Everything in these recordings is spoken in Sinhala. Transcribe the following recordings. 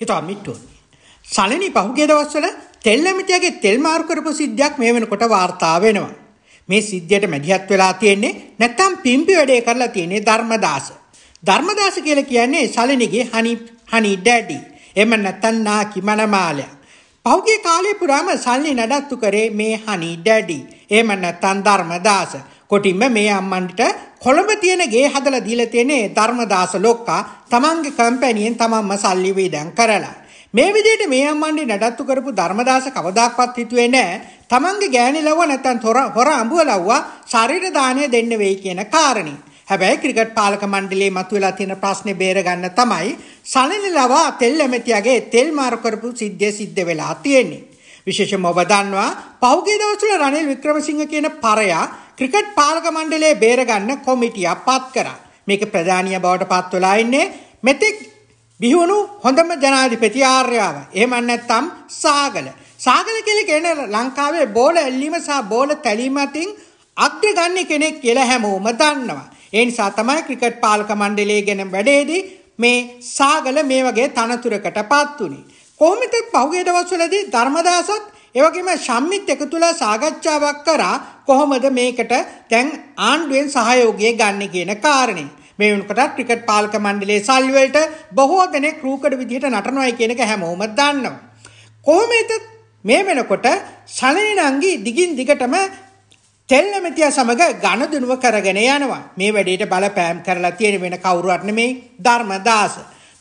හිතා මිට්ටෝ. සලනි පහුගිය දවස්වල තෙල්ලමිටියගේ තෙල් මාරු කරපු සිද්ධියක් මේ වෙනකොට වාර්තා වෙනවා. මේ සිද්ධියට මැදිහත් වෙලා තියෙන්නේ නැත්තම් පිම්පි වැඩේ කරලා තියෙන්නේ ධර්මදාස. ධර්මදාස කියලා කියන්නේ සලනිගේ හනි හනි ඩැඩි. එහෙම නැත්තම් නාකි මනමාලයා. පහුගිය කාලේ පුරාම සල්ලි නඩත්තු කරේ මේ හනි ඩැඩි. එහෙම නැත්තම් ධර්මදාස. කොටින්ම මේ අම්මන්ට කොළඹ තියෙන ගේ හදලා දීලා තියෙන්නේ ධර්මදාස ලොක්කා තමන්ගේ කම්පැනියෙන් තමන්ම සල්ලි වේදම් කරලා. මේ විදිහට මේ අම්මන්ඩි නඩත්තු කරපු ධර්මදාස කවදාක්වත් හිතුවේ නැහැ තමන්ගේ ගෑණි ලව්ව නැත්තම් හොර අඹුව ලව්වා ශරීර දාණය දෙන්න වෙයි කියන කාරණේ. හැබැයි ක්‍රිකට් පාලක මණ්ඩලයේ මතුවලා තියෙන ප්‍රශ්නේ බේරගන්න තමයි සනිලලවා තෙල් ඇමතියගේ තෙල් මාරු කරපු සිද්ධිය සිද්ධ වෙලා තියෙන්නේ. විශේෂම ඔබ දන්නවා පහුගිය දවස්වල රනිල් වික්‍රමසිංහ කියන පරයා ක්‍රිකට් පාලක මණ්ඩලයේ බේරගන්න කොමිටියක් පත් කරා. මේක ප්‍රධානීය බවට පත් වෙලා ඉන්නේ මෙතෙක් බිහිවුණු හොඳම ජනාධිපති ආර්යාව. එහෙම නැත්නම් සාගල. සාගල කියලා කියන්නේ ලංකාවේ බෝල ඇල්ලීම සහ බෝල තැලීම අතින් අග්‍රගන්‍ය කෙනෙක් කියලා හැමෝම දන්නවා. ඒ නිසා තමයි ක්‍රිකට් පාලක මණ්ඩලය ගැන වැඩේදී මේ සාගල මේ වගේ තනතුරකටපත් උනේ. කොහොමද පහුගිය දවස්වලදී ධර්මදාසත් එවැගේම ශම්මිත් එකතුලා සාකච්ඡාවක් කරා කොහොමද මේකට දැන් ආණ්ඩුවෙන් සහයෝගය ගන්න කියන කාරණේ. මේ වෙනකොට ක්‍රිකට් පාලක මණ්ඩලයේ සල්ලි වලට බොහෝ දෙනෙක් රූකඩ විදිහට නටනවායි කියන එක හැමෝම දන්නවා. කොහොමද මේ වෙනකොට සලනේනංගි දිගින් දිගටම තෙල් නැමැතිය සමග ඝනදුනුව කරගෙන යනවා. මේ වැඩේට බලපෑම් කරලා තියෙන වෙන කවුරුවත් නෙමෙයි ධර්මදාස.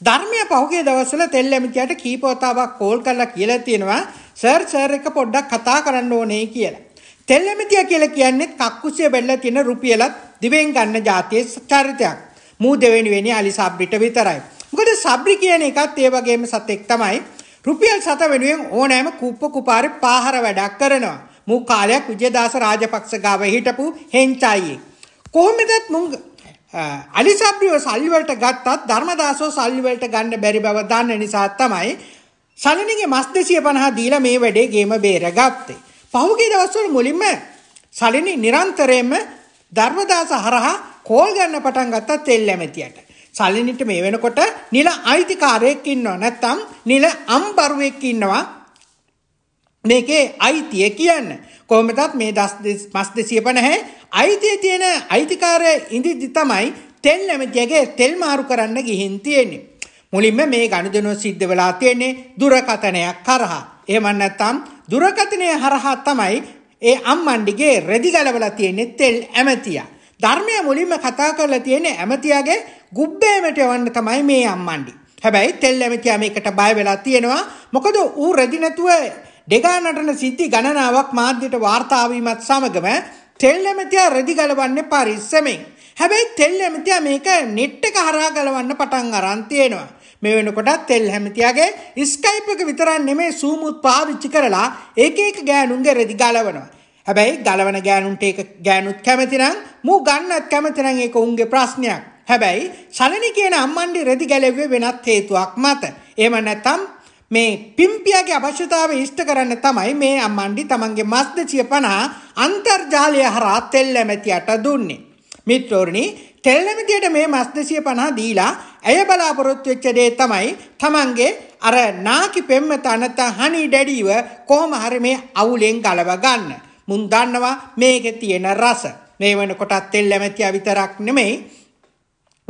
ධර්මය පහුගිය දවස්වල තෙල් ඇමතියට කීප වතාවක් කෝල් කරලා කියලා තියෙනවා සර් සර් එක පොඩ්ඩක් කතා කරන්න ඕනේ කියලා. තෙල් ඇමතිය කියලා කියන්නේ කක්කුසිය බෙල්ලලා තියෙන රුපියලත් දිවෙන් ගන්න જાතියේ චරිතයක්. මූ දෙවෙනි වෙන්නේ අලි සබ්රිට විතරයි. මොකද සබ්රි කියන එකත් ඒ වගේම සතෙක් තමයි. රුපියල් සත වෙනුවෙන් ඕනෑම කුප්ප කුපාරේ පාහර වැඩක් කරනවා. මූ කාලයක් විජේදාස රාජපක්ෂ ගාව හිටපු හෙන්චායියේ. කොහොමදත් මුං අලිසබ්රිව සල්ලි වලට ගත්තත් ධර්මදාසෝ සල්ලි වලට ගන්න බැරි බව දන්න නිසා තමයි සලිනගේ මස් 250 දීලා මේ වැඩේ ගේම බේරගත්තේ. පහුගිය දවස්වල මුලින්ම සලිනි නිරන්තරයෙන්ම ධර්මදාස හරහා කෝල් ගන්න පටන් ගත්තා තෙල් ඇමතියට. සලිනිට මේ වෙනකොට නිල අයිතිකාරයෙක් ඉන්නවා. නැත්තම් නිල අම්බරුවෙක් ඉන්නවා. මේකේ අයිතිය කියන්න. කොහොමතත් මේ දස් පස් දෙසිය පනහැ අයිතිය තියෙන අයිතිකාරය ඉඳිදි තමයි තෙල් නැමතියගේ තෙල් මාරු කරන්න ගිහින් තියෙන්නේ. මුලින්ම මේ ගණදනුව සිද්ධ වෙලා තියෙන්නේ දුරකතනයක් කරහා. එමන්නත්තම් දුරකතනය හරහා තමයි ඒ අම්මණ්ඩිගේ රෙදි ගලවලා තියෙන්නේ තෙල් ඇමතියා. ධර්මය මුලින්ම කතා කරලා තියෙන්නේ ඇමතියාගේ ගුබ්බෑමට යවන්න තමයි මේ අම්මණ්ඩි. හැබැයි තෙල් ඇමතියා මේකට බය වෙලා තියෙනවා. මොකද ඌ රෙදි නැතුව ඩෙගා නටන සිද්ධි ගණනාවක් මාධ්‍යට වාර්තාාවීමත් සමගම තෙල් ඇමතියා රෙදි ගලවන්නේ පරිස්සමෙන්. හැබැයි තෙල් ඇමතියා මේක නෙට්ට කහරා ගලවන්න පටන් අරන්තියෙනවා. මේ වෙනකොටත් තෙල් හැමතියාගේ ස්කයිප් එක විතරක් නෙමේ සූමුත් පාවිච්චි කරලා ඒක එක ගෑනුන්ගේ රෙදි ගලවනවා. හැබැයි ගලවන ගෑනුන්ට ඒක ගෑනුත් කැමති නම් මූ ගන්නත් කැමති නම් ඒක උන්ගේ ප්‍රශ්නයක්. හැබැයි ශලනි කියන අම්මන්ඩි රෙදි ගැලෙව්වේ වෙනත් හේතුවක් මත. එහෙම නැත්නම් මේ පිම්පියාගේ අවශ්‍යතාව ඉෂ්ට කරන්න තමයි මේ අම්මණ්ඩි තමන්ගේ මස් දෙසිය පනා අන්තර්ජාලය හරා තෙල් ඇමැතියට දුන්නේ. මිත්‍රෝරණි තෙල් ඇමැතියට මේ මස් දෙසිය පනා දීලා ඇය බලාපොරොත්තු වෙච්ච දේ තමයි තමන්ගේ අර නාකි පෙම්මත අනත හනි ඩැඩිව කොහොම හරි මේ අවුලෙන් ගලව ගන්න. මුන් දන්නවා මේකේ තියෙන රස. මේ වෙනකොටත් තෙල් ඇමැතියා විතරක් නෙමෙයි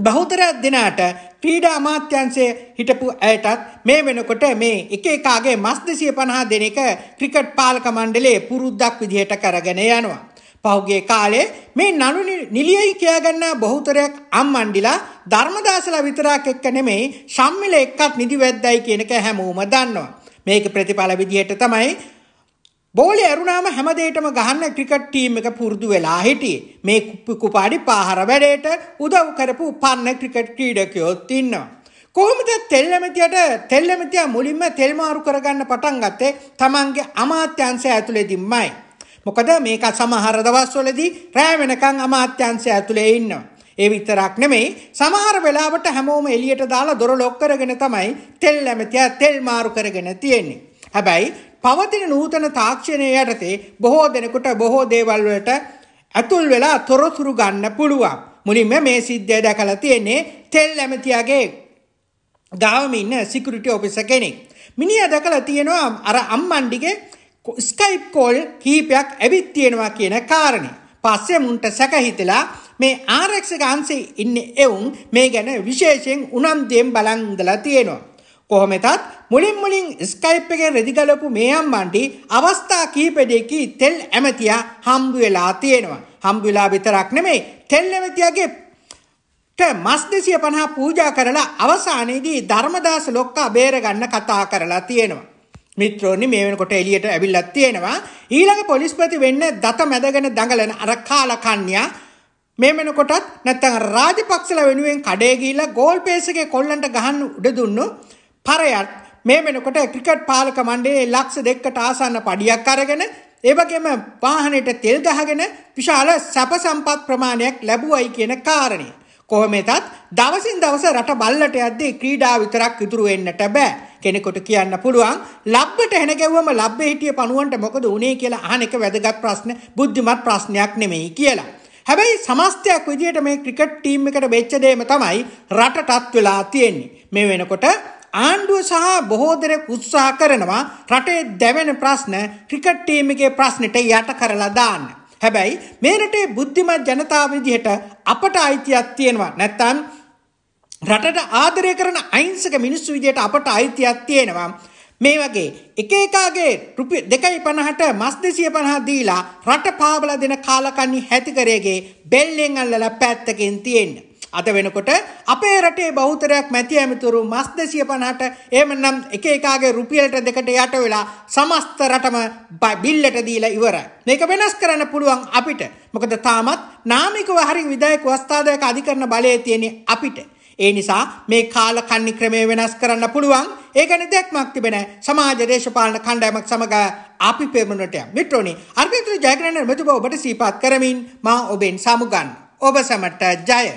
බහුතර දිනාට ක්‍රීඩා අමාත්‍යංශයේ හිටපු ඇයටත් මේ වෙනකොට මේ එක එකාගේ මස් 250 දෙනෙක ක්‍රිකට් පාලක මණ්ඩලයේ පුරුද්දක් විදිහට කරගෙන යනවා. පහුගිය කාලේ මේ නනු නිලියයි කියාගන්න බහුතරයක් අම්මණ්ඩිලා ධර්මදාසලා විතරක් එක්ක නෙමෙයි ශම්මිල එක්කත් නිදි වැද්දයි කියන එක හැමෝම දන්නවා. මේක ප්‍රතිඵල විදිහට තමයි බෝලය ඇරුණාම හැමදේටම ගහන්න ක්‍රිකට් ටීම් එක පුරුදු වෙලා හිටියේ. මේ කුපාඩි පාහර වැඩේට උදව් කරපු උපන්න ක්‍රිකට් ක්‍රීඩකයොත් ඉන්නවා. කොහොමද තෙල් ඇමතියට තෙල් ඇමතියා මුලින්ම තෙල් මාරු කරගන්න පටන් ගත්තේ තමන්ගේ අමාත්‍යංශය ඇතුළේදීමයි. මොකද මේක සමහර දවස්වලදී රෑ වෙනකන් අමාත්‍යංශය ඇතුළේ ඉන්නවා. ඒ විතරක් නෙමෙයි සමහර වෙලාවට හැමෝම එළියට දාලා දොර ලොක් කරගෙන තමයි තෙල් ඇමතියා තෙල් මාරු කරගෙන තියෙන්නේ. හැබැයි පවතින නූතන තාක්ෂණය යටතේ බොහෝ දෙනෙකුට බොහෝ දේවල් වලට ඇතුල් වෙලා තොරතුරු ගන්න පුළුවන්. මුලින්ම මේ සිද්ධිය දැකලා තියෙන්නේ තෙල් ඇමතියාගේ ගාවම ඉන්න සිකියුරිටි ඔෆිසර් කෙනෙක්. මිනිහා දැකලා තියෙනවා අර අම්මන්ඩිගේ ස්කයිප් කෝල් කීපයක් ඇවිත් තියෙනවා කියන කාරණේ. පස්සේ මුන්ට සැකහිතලා මේ ආරක්ෂක අංශයේ ඉන්න එවුන් මේ ගැන විශේෂයෙන් උනන්දුවෙන් බලන් ඉඳලා තියෙනවා. කොහොමතත් මුලින් මුලින් ස්කයිප් එකෙන් රෙදිගලපු මේ අම්මන්ටි අවස්ථා කීපෙදෙකි තෙල් ඇමතියා හම්බු වෙලා තියෙනවා. හම්බු වෙලා විතරක් නෙමෙයි තෙල් ඇමතියාගේ මස් දෙසිය පණහා පූජා කරලා අවසානයේදී ධර්මදාස ලොක්කා බේරගන්න කතා කරලා තියෙනවා. මිත්‍රෝනි මේ වෙනකොට එළියට ඇවිල්ලා තියෙනවා ඊළඟ පොලිස්පති වෙන්න දත මැදගෙන දඟලන අර කාලකන්ණියා මේ වෙනකොටත් නැත්නම් රාජපක්ෂලා වෙනුවෙන් කඩේ ගිහිල්ලා ගෝල් පේස් එකේ කොල්ලන්ට ගහන්න උඩ දුන්නු පරයත් මේ වෙනකොට ක්‍රිකට් පාලක මණ්ඩේ ලක්ෂ දෙක්කට ආසන්න පඩියක් අරගෙන ඒවගේම වාහනයට තෙල් ගහගෙන විශාල සැප සම්පත් ප්‍රමාණයක් ලැබුවයි කියන කාරණය. කොහොමෙතත් දවසින් දවස රට බල්ලට යද්දී ක්‍රීඩා විතරක් ඉතුරු වෙන්නට බෑ. කෙනෙකුට කියන්න පුළුවන් ලබ්බට හෙන ගැව්වම ලබ්බේ හිටිය පණුවන්ට මොකද උනේ කියලා අහන එක වැදගත් ප්‍රශ්න බුද්ධිමත් ප්‍රශ්නයක් නෙමෙයි කියලා. හැබැයි සමස්තයක් විදිහට මේ ක්‍රිකට් ටීම් එකට වෙච්ච දෙයම තමයි රටටත් වෙලා තියෙන්නේ. මේ වෙනකොට ආණ්ඩුව සහ බොහෝ දෙනෙක් උත්සාහ කරනවා රටේ දැවෙන ප්‍රශ්න ක්‍රිකට් ටීම් එකේ ප්‍රශ්නෙට යට කරලා දාන්න. හැබැයි මේ රටේ බුද්ධිමත් ජනතාව විදිහට අපට අයිතියක් තියෙනවා. නැත්තම් රටට ආදරය කරන අහිංසක මිනිස්සු විදිහට අපට අයිතියක් තියෙනවා. මේ වගේ එක එකාගේ රුපිය 2.50ට මස් 250 දීලා රට පාවලා දෙන කාලකන්ණි හැතිකරේගේ බෙල්ලෙන් අල්ලලා පැත්තකින් තියෙන්නේ අද වෙනකොට අපේ රටේ බෞතරයක් මැති ඇමතුරු මස් දෙසිය පණහට ඒමනම් එක එකාගේ රුපියලට දෙකට යට වෙලා සමස්ත රටම බිල්ලට දීලා ඉවරයි. මේක වෙනස් කරන්න පුළුවන් අපිට. මොකද තාමත් නාමිකව හරි විදායක වස්ථාදායක අධිකරණ බලය තියෙන්නේ අපිට. ඒ නිසා මේ කාල කන්නි ක්‍රමය වෙනස් කරන්න පුළුවන්. ඒ ගැන දැක්මක් තිබෙන සමාජ දේශපාලන කණ්ඩායමක් සමග අපි පෙරමුණට යම්. මිත්‍රෝනි, අර්ගිත්‍ර ජයග්‍රහණ මෙතුබ ඔබට සීපත් කරමින් මා ඔබෙන් සමුගන්න. ඔබ සැමට ජය.